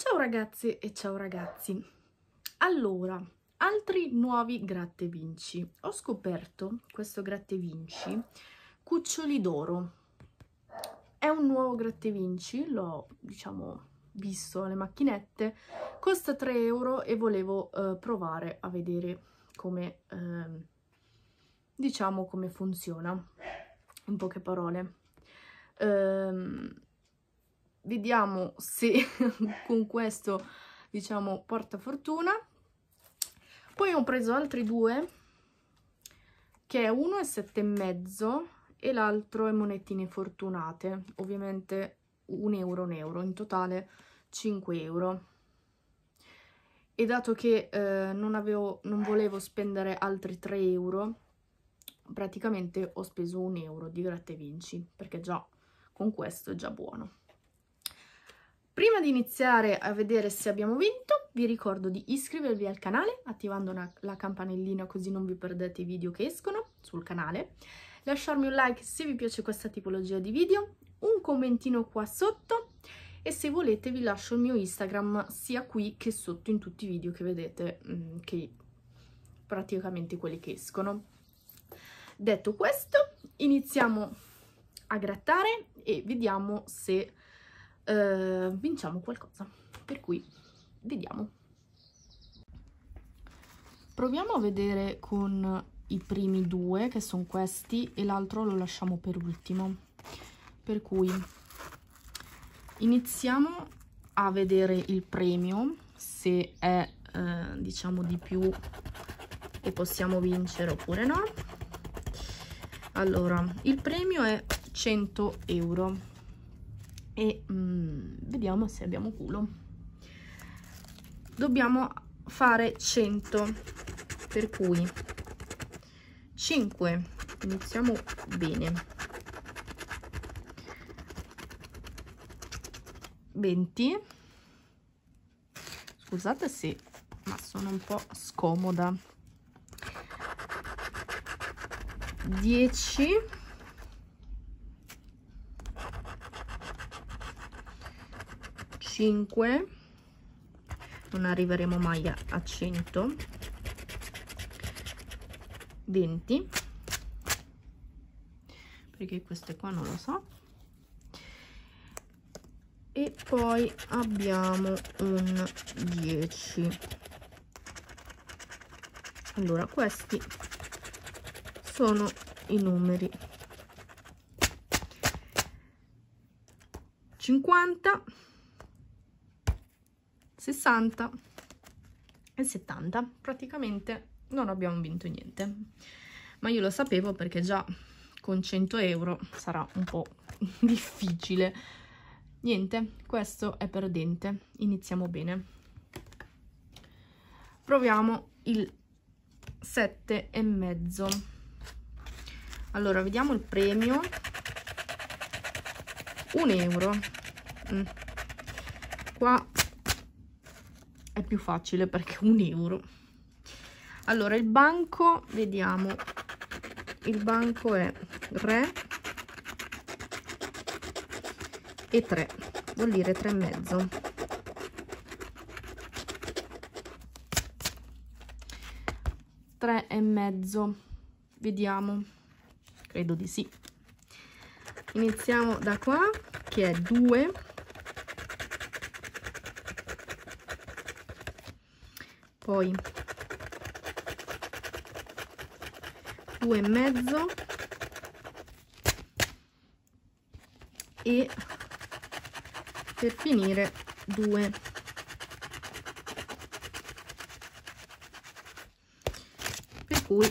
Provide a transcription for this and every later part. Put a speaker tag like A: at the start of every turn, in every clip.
A: Ciao ragazze e ciao ragazzi. Allora, altri nuovi gratte vinci. Ho scoperto questo gratte vinci cuccioli d'oro. È un nuovo gratte vinci, l'ho diciamo visto alle macchinette, costa 3 euro e volevo eh, provare a vedere come eh, diciamo come funziona in poche parole. Ehm vediamo se con questo, diciamo, porta fortuna. Poi ho preso altri due, che è uno è 7,5 e l'altro è monetine fortunate, ovviamente un euro un euro, in totale 5 euro. E dato che eh, non, avevo, non volevo spendere altri 3 euro, praticamente ho speso un euro di gratta e vinci, perché già con questo è già buono. Prima di iniziare a vedere se abbiamo vinto, vi ricordo di iscrivervi al canale attivando una, la campanellina così non vi perdete i video che escono sul canale, lasciarmi un like se vi piace questa tipologia di video, un commentino qua sotto e se volete vi lascio il mio Instagram sia qui che sotto in tutti i video che vedete, mm, che praticamente quelli che escono. Detto questo, iniziamo a grattare e vediamo se eh, vinciamo qualcosa. Per cui, vediamo. Proviamo a vedere con i primi due, che sono questi, e l'altro lo lasciamo per ultimo. Per cui, iniziamo a vedere il premio, se è, eh, diciamo, di più che possiamo vincere oppure no. Allora, il premio è 100 euro e mm, vediamo se abbiamo culo dobbiamo fare 100 per cui 5 iniziamo bene 20 scusate se ma sono un po' scomoda 10 5 non arriveremo mai a 100 20 perché queste qua non lo so e poi abbiamo un 10 allora questi sono i numeri 50 60 e 70 praticamente non abbiamo vinto niente ma io lo sapevo perché già con 100 euro sarà un po' difficile niente questo è perdente iniziamo bene proviamo il 7 e mezzo allora vediamo il premio 1 euro mm. qua è più facile perché un euro allora il banco vediamo il banco è re e 3 vuol dire tre e mezzo tre e mezzo vediamo credo di sì iniziamo da qua che è 2 poi due e mezzo e per finire due per cui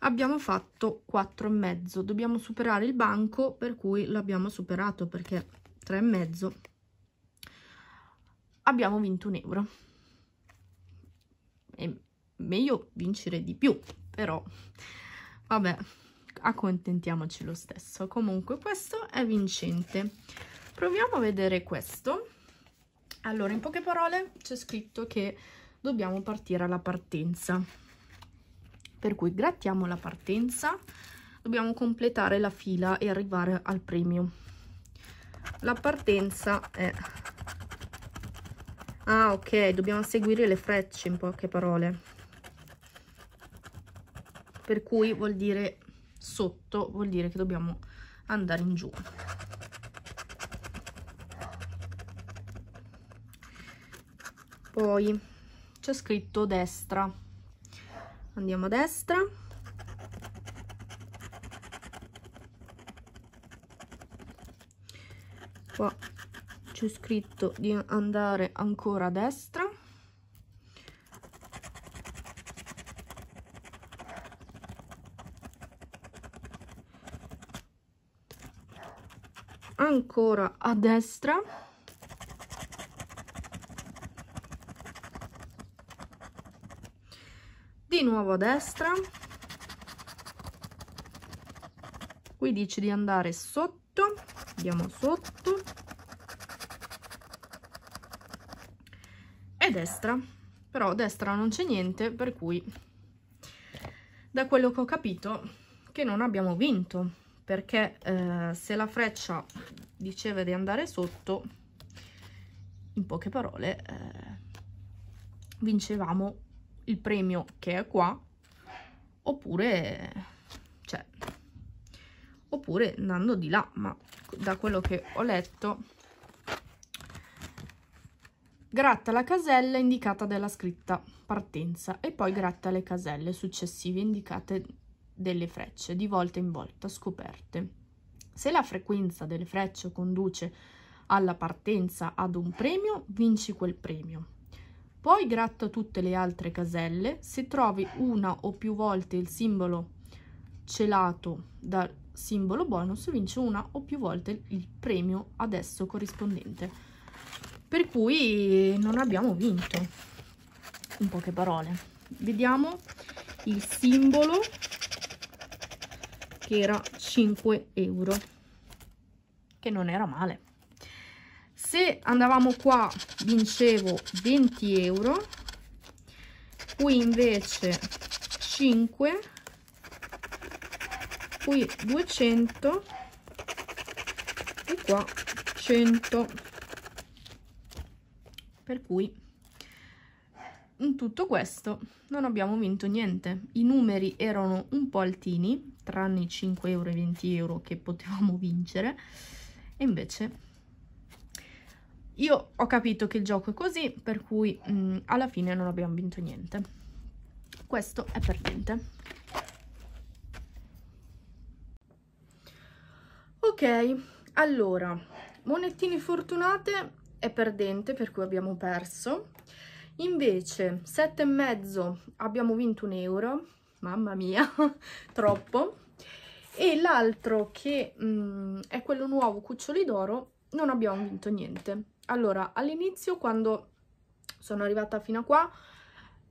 A: abbiamo fatto 4 e mezzo dobbiamo superare il banco per cui l'abbiamo superato perché 3 e mezzo abbiamo vinto un euro. È meglio vincere di più, però vabbè, accontentiamoci lo stesso. Comunque questo è vincente. Proviamo a vedere questo. Allora, in poche parole c'è scritto che dobbiamo partire alla partenza. Per cui grattiamo la partenza, dobbiamo completare la fila e arrivare al premio. La partenza è Ah, ok, dobbiamo seguire le frecce in poche parole. Per cui vuol dire sotto, vuol dire che dobbiamo andare in giù. Poi c'è scritto destra. Andiamo a destra. Qua c'è scritto di andare ancora a destra ancora a destra di nuovo a destra qui dice di andare sotto andiamo sotto destra però a destra non c'è niente per cui da quello che ho capito che non abbiamo vinto perché eh, se la freccia diceva di andare sotto in poche parole eh, vincevamo il premio che è qua oppure cioè oppure andando di là ma da quello che ho letto gratta la casella indicata della scritta partenza e poi gratta le caselle successive indicate delle frecce di volta in volta scoperte. Se la frequenza delle frecce conduce alla partenza ad un premio, vinci quel premio. Poi gratta tutte le altre caselle, se trovi una o più volte il simbolo celato dal simbolo bonus, vinci una o più volte il premio adesso corrispondente per cui non abbiamo vinto in poche parole vediamo il simbolo che era 5 euro che non era male se andavamo qua vincevo 20 euro qui invece 5 qui 200 e qua 100 per cui in tutto questo non abbiamo vinto niente. I numeri erano un po' altini, tranne i 5 euro e 20 euro che potevamo vincere, e invece io ho capito che il gioco è così, per cui mh, mm, alla fine non abbiamo vinto niente. Questo è per niente. Ok, allora, monettini fortunate è perdente per cui abbiamo perso invece e mezzo abbiamo vinto un euro mamma mia troppo e l'altro che mh, mm, è quello nuovo cuccioli d'oro non abbiamo vinto niente allora all'inizio quando sono arrivata fino a qua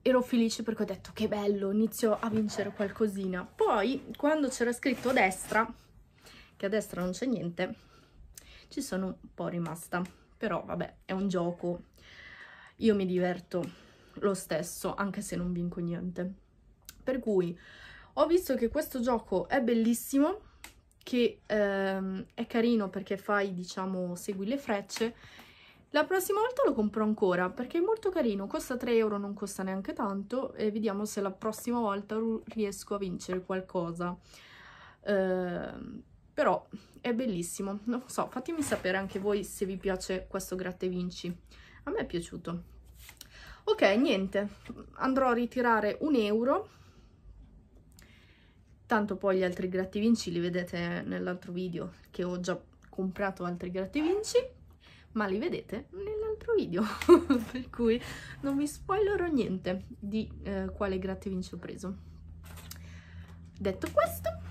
A: ero felice perché ho detto che bello inizio a vincere qualcosina poi quando c'era scritto a destra che a destra non c'è niente ci sono un po' rimasta però vabbè, è un gioco, io mi diverto lo stesso, anche se non vinco niente. Per cui ho visto che questo gioco è bellissimo, che ehm, è carino perché fai, diciamo, segui le frecce. La prossima volta lo compro ancora perché è molto carino, costa 3 euro, non costa neanche tanto e vediamo se la prossima volta riesco a vincere qualcosa. Ehm, però è bellissimo non so fatemi sapere anche voi se vi piace questo gratta vinci a me è piaciuto ok niente andrò a ritirare un euro tanto poi gli altri gratta vinci li vedete nell'altro video che ho già comprato altri gratta vinci ma li vedete nell'altro video per cui non vi spoilerò niente di eh, quale gratta vinci ho preso detto questo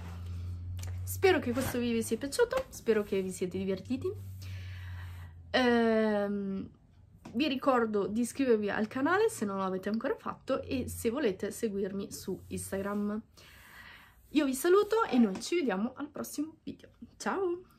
A: Spero che questo video vi sia piaciuto, spero che vi siete divertiti. Ehm, vi ricordo di iscrivervi al canale se non lo avete ancora fatto e se volete seguirmi su Instagram. Io vi saluto e noi ci vediamo al prossimo video. Ciao!